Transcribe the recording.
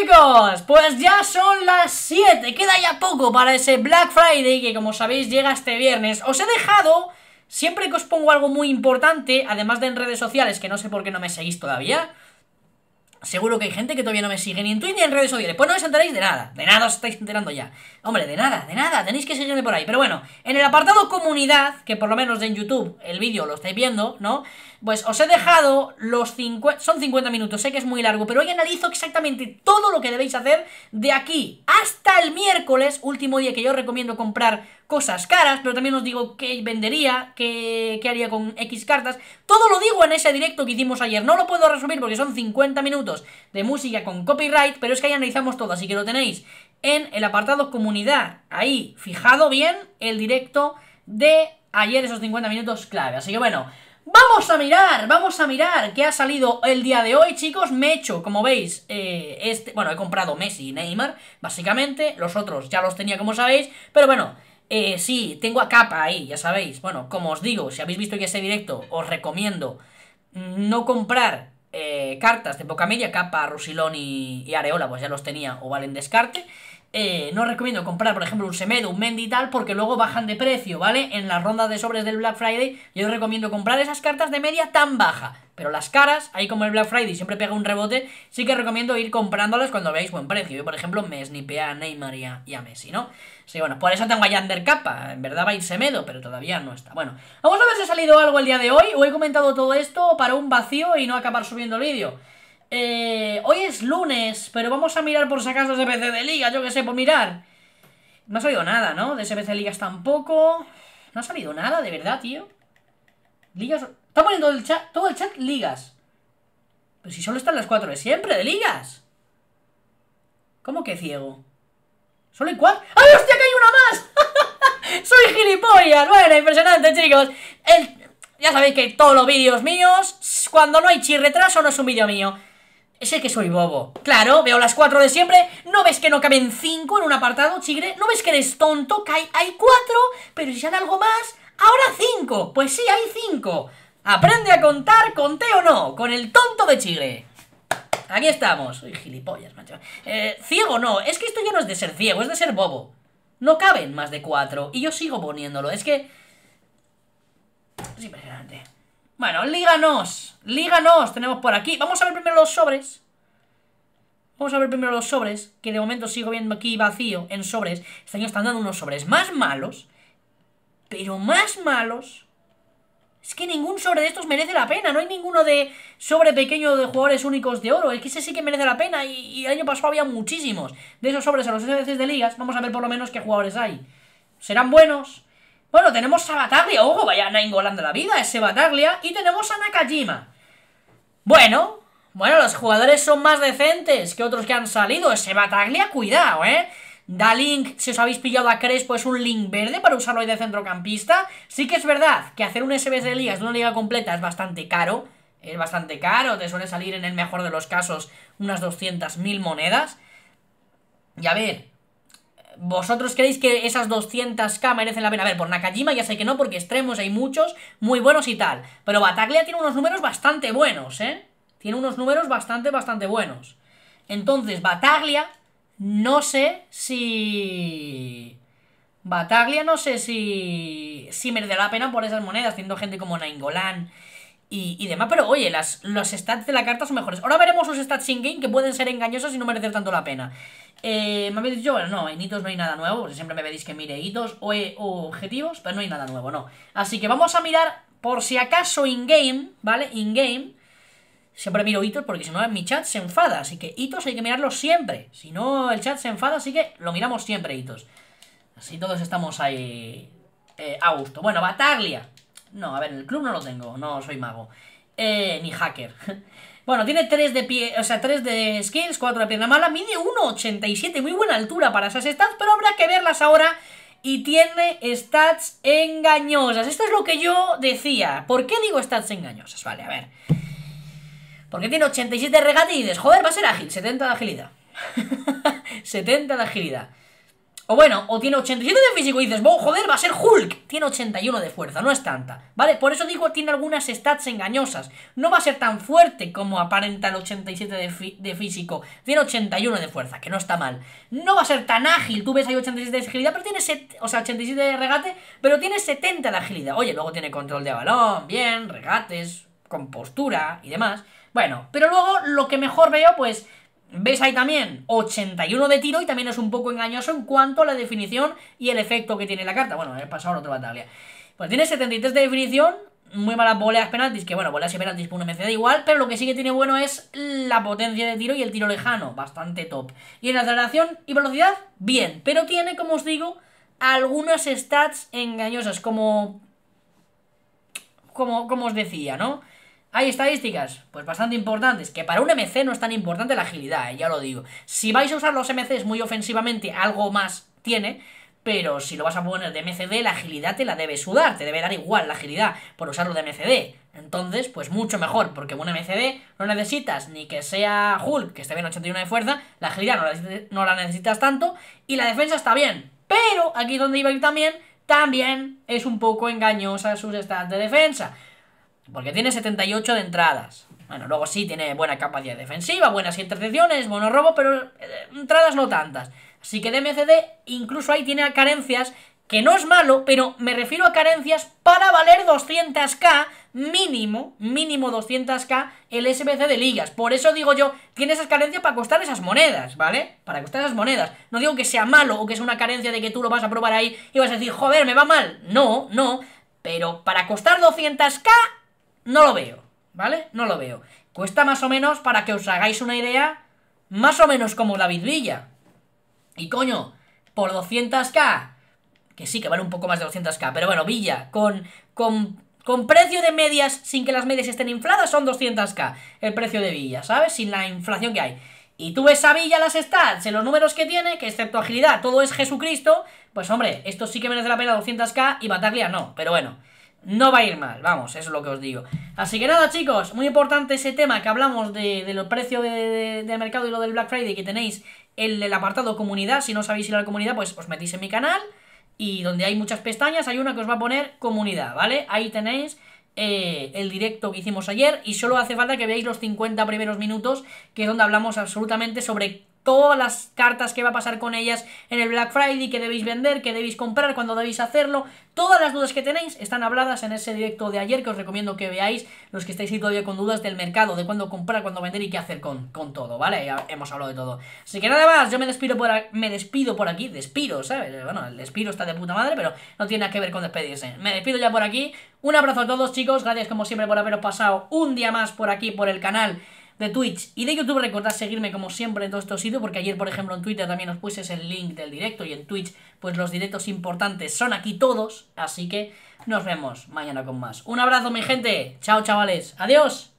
chicos, pues ya son las 7, queda ya poco para ese Black Friday que como sabéis llega este viernes. Os he dejado, siempre que os pongo algo muy importante, además de en redes sociales, que no sé por qué no me seguís todavía, Seguro que hay gente que todavía no me sigue ni en Twitch ni en redes sociales. Pues no os enteráis de nada. De nada os estáis enterando ya. Hombre, de nada, de nada. Tenéis que seguirme por ahí. Pero bueno, en el apartado comunidad, que por lo menos en YouTube el vídeo lo estáis viendo, ¿no? Pues os he dejado los 50... Son 50 minutos, sé que es muy largo, pero hoy analizo exactamente todo lo que debéis hacer de aquí hasta el miércoles, último día que yo recomiendo comprar cosas caras, pero también os digo qué vendería, qué, haría con X cartas. Todo lo digo en ese directo que hicimos ayer. No lo puedo resumir porque son 50 minutos de música con copyright, pero es que ahí analizamos todo, así que lo tenéis en el apartado comunidad. Ahí, fijado bien el directo de ayer, esos 50 minutos clave. Así que bueno, Vamos a mirar, vamos a mirar qué ha salido el día de hoy, chicos. Me he hecho, como veis, eh, este, bueno, he comprado Messi y Neymar, básicamente. Los otros ya los tenía, como sabéis, pero bueno, eh, sí, tengo a capa ahí, ya sabéis. Bueno, como os digo, si habéis visto ya ese directo, os recomiendo no comprar eh, cartas de poca media, capa, Rusilón y, Areola, pues ya los tenía o valen descarte eh, no recomiendo comprar, por ejemplo, un Semedo, un Mendy y tal, porque luego bajan de precio, ¿vale? En las rondas de sobres del Black Friday, yo recomiendo comprar esas cartas de media tan baja. Pero las caras, ahí como el Black Friday siempre pega un rebote, sí que recomiendo ir comprándolas cuando veáis buen precio. Yo, por ejemplo, me snipea a Neymar y a, Messi, ¿no? Sí, bueno, por eso tengo a Yander Capa. En verdad va a Semedo, pero todavía no está. Bueno, vamos a ver si ha salido algo el día de hoy, o he comentado todo esto para un vacío y no acabar subiendo el vídeo. Eh, hoy es lunes, pero vamos a mirar por si acaso SBC de Liga, yo que sé, por mirar. No ha salido nada, ¿no? De SBC de Ligas tampoco. No ha salido nada, de verdad, tío. Ligas... Está poniendo el chat, todo el chat ligas. Pero si solo están las cuatro de siempre, de ligas. ¿Cómo que ciego? ¿Solo hay cuatro? ¡Ay, hostia, que hay una más! ¡Soy gilipollas! Bueno, impresionante, chicos. Ya sabéis que todos los vídeos míos, cuando no hay chirretraso, no es un vídeo mío el que soy bobo. Claro, veo las cuatro de siempre. ¿No ves que no caben cinco en un apartado, chigre? ¿No ves que eres tonto? hay, cuatro, pero si hay algo más, ahora cinco. Pues sí, hay cinco. Aprende a contar, conté o no, con el tonto de chigre. Aquí estamos. uy, gilipollas, macho. Eh, ciego no, es que esto ya no es de ser ciego, es de ser bobo. No caben más de cuatro, y yo sigo poniéndolo. Es que... Es impresionante. Bueno, líganos, líganos, tenemos por aquí. Vamos a ver primero los sobres. Vamos a ver primero los sobres, que de momento sigo viendo aquí vacío en sobres. Este año están dando unos sobres más malos, pero más malos. Es que ningún sobre de estos merece la pena. No hay ninguno de sobre pequeño de jugadores únicos de oro. Es que ese sí que merece la pena. Y, el año pasado había muchísimos. De esos sobres a los veces de ligas, vamos a ver por lo menos qué jugadores hay. ¿Serán buenos? Bueno, tenemos a Bataglia, ojo, vaya golando la vida ese Bataglia, y tenemos a Nakajima. Bueno, bueno, los jugadores son más decentes que otros que han salido. Ese Bataglia, cuidado, ¿eh? Da Link, si os habéis pillado a Crespo, es un Link verde para usarlo ahí de centrocampista. Sí que es verdad que hacer un SBS de liga, es una liga completa es bastante caro. Es bastante caro, te suele salir en el mejor de los casos unas 200.000 monedas. Y a ver, ¿Vosotros creéis que esas 200k merecen la pena? A ver, por Nakajima ya sé que no, porque extremos hay muchos, muy buenos y tal. Pero Bataglia tiene unos números bastante buenos, ¿eh? Tiene unos números bastante, bastante buenos. Entonces, Bataglia, no sé si... Bataglia, no sé si... Si merece la pena por esas monedas, siendo gente como Naingolan y, demás. Pero oye, las, los stats de la carta son mejores. Ahora veremos los stats in-game que pueden ser engañosos y no merecer tanto la pena. Eh, me habéis dicho, bueno, no, en hitos no hay nada nuevo. Siempre me pedís que mire hitos eh, o, objetivos, pero no hay nada nuevo, no. Así que vamos a mirar, por si acaso in-game, ¿vale? In-game. Siempre miro hitos porque si no mi chat se enfada. Así que hitos hay que mirarlos siempre. Si no, el chat se enfada, así que lo miramos siempre, hitos. Así todos estamos ahí eh, a gusto. Bueno, Bataglia. No, a ver, el club no lo tengo, no soy mago. Eh, ni hacker. Bueno, tiene 3 de pie, o sea, 3 de skills, 4 de pierna mala, mide 1,87, muy buena altura para esas stats, pero habrá que verlas ahora. Y tiene stats engañosas. Esto es lo que yo decía. ¿Por qué digo stats engañosas? Vale, a ver. Porque tiene 87 de regate y dices, joder, va a ser ágil, 70 de agilidad. 70 de agilidad. O bueno, o tiene 87 de físico y dices, oh, joder, va a ser Hulk. Tiene 81 de fuerza, no es tanta, ¿vale? Por eso digo, tiene algunas stats engañosas. No va a ser tan fuerte como aparenta el 87 de, de, físico. Tiene 81 de fuerza, que no está mal. No va a ser tan ágil. Tú ves ahí 87 de agilidad, pero tiene... o sea, 87 de regate, pero tiene 70 de agilidad. Oye, luego tiene control de balón, bien, regates, compostura y demás. Bueno, pero luego lo que mejor veo, pues ¿Ves ahí también? 81 de tiro y también es un poco engañoso en cuanto a la definición y el efecto que tiene la carta. Bueno, he pasado a otra batalla. Pues tiene 73 de definición, muy malas voleas penaltis, que bueno, voleas y penaltis por un MC igual, pero lo que sí que tiene bueno es la potencia de tiro y el tiro lejano, bastante top. Y en aceleración y velocidad, bien, pero tiene, como os digo, algunas stats engañosas, como... Como, como os decía, ¿no? Hay estadísticas, pues bastante importantes, que para un MC no es tan importante la agilidad, eh, ya lo digo. Si vais a usar los MCs muy ofensivamente, algo más tiene, pero si lo vas a poner de MCD, la agilidad te la debe sudar, te debe dar igual la agilidad por usarlo de MCD. Entonces, pues mucho mejor, porque un MCD no necesitas ni que sea Hulk, que esté bien 81 de fuerza, la agilidad no la, necesitas tanto, y la defensa está bien. Pero, aquí donde iba a ir también, también es un poco engañosa sus stats de defensa. Porque tiene 78 de entradas. Bueno, luego sí tiene buena capacidad defensiva, buenas intercepciones, buenos robos, pero eh, entradas no tantas. Así que DMCD incluso ahí tiene carencias, que no es malo, pero me refiero a carencias para valer 200k mínimo, mínimo 200k el SBC de ligas. Por eso digo yo, tiene esas carencias para costar esas monedas, ¿vale? Para costar esas monedas. No digo que sea malo o que es una carencia de que tú lo vas a probar ahí y vas a decir, joder, me va mal. No, no. Pero para costar 200k no lo veo, ¿vale? No lo veo. Cuesta más o menos, para que os hagáis una idea, más o menos como David Villa. Y coño, por 200k, que sí, que vale un poco más de 200k, pero bueno, Villa, con, con, con precio de medias, sin que las medias estén infladas, son 200k el precio de Villa, ¿sabes? Sin la inflación que hay. Y tú ves a Villa las stats, en los números que tiene, que excepto agilidad, todo es Jesucristo, pues hombre, esto sí que merece la pena 200k y Bataglia no, pero bueno no va a ir mal, vamos, eso es lo que os digo. Así que nada, chicos, muy importante ese tema que hablamos de, los precios de, mercado y lo del Black Friday que tenéis el, apartado comunidad. Si no sabéis ir a la comunidad, pues os metís en mi canal y donde hay muchas pestañas hay una que os va a poner comunidad, ¿vale? Ahí tenéis eh, el directo que hicimos ayer y solo hace falta que veáis los 50 primeros minutos que es donde hablamos absolutamente sobre todas las cartas que va a pasar con ellas en el Black Friday, que debéis vender, que debéis comprar, cuando debéis hacerlo. Todas las dudas que tenéis están habladas en ese directo de ayer que os recomiendo que veáis los que estáis ahí todavía con dudas del mercado, de cuándo comprar, cuándo vender y qué hacer con, con todo, ¿vale? Ya hemos hablado de todo. Así que nada más, yo me despido por, me despido por aquí, despido, ¿sabes? Bueno, el despido está de puta madre, pero no tiene nada que ver con despedirse. Me despido ya por aquí. Un abrazo a todos, chicos. Gracias como siempre por haberos pasado un día más por aquí, por el canal de Twitch y de YouTube. Recordad seguirme como siempre en todos estos sitios, porque ayer, por ejemplo, en Twitter también os puse el link del directo y en Twitch, pues los directos importantes son aquí todos. Así que nos vemos mañana con más. Un abrazo, mi gente. Chao, chavales. Adiós.